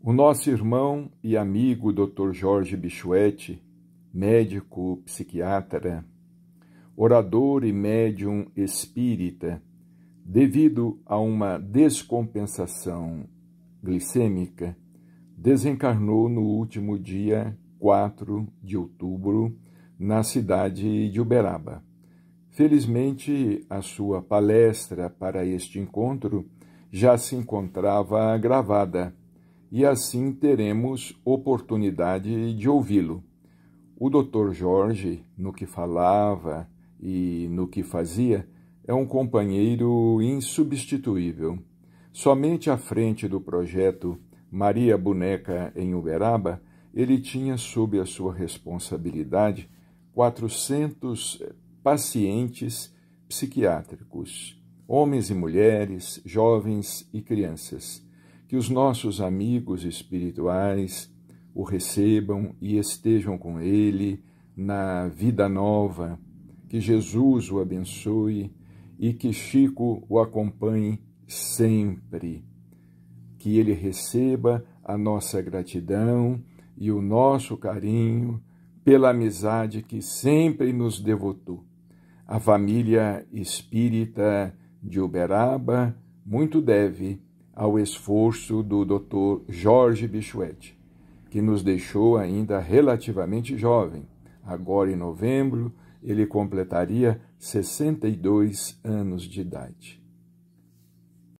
O nosso irmão e amigo Dr. Jorge Bichuete, médico psiquiatra, orador e médium espírita, devido a uma descompensação glicêmica, desencarnou no último dia 4 de outubro na cidade de Uberaba. Felizmente, a sua palestra para este encontro já se encontrava gravada e assim teremos oportunidade de ouvi-lo. O Dr. Jorge, no que falava e no que fazia, é um companheiro insubstituível. Somente à frente do projeto Maria Boneca em Uberaba, ele tinha sob a sua responsabilidade 400 pacientes psiquiátricos, homens e mulheres, jovens e crianças que os nossos amigos espirituais o recebam e estejam com ele na vida nova, que Jesus o abençoe e que Chico o acompanhe sempre. Que ele receba a nossa gratidão e o nosso carinho pela amizade que sempre nos devotou. A família espírita de Uberaba muito deve ao esforço do Dr. Jorge Bichuete, que nos deixou ainda relativamente jovem. Agora, em novembro, ele completaria 62 anos de idade.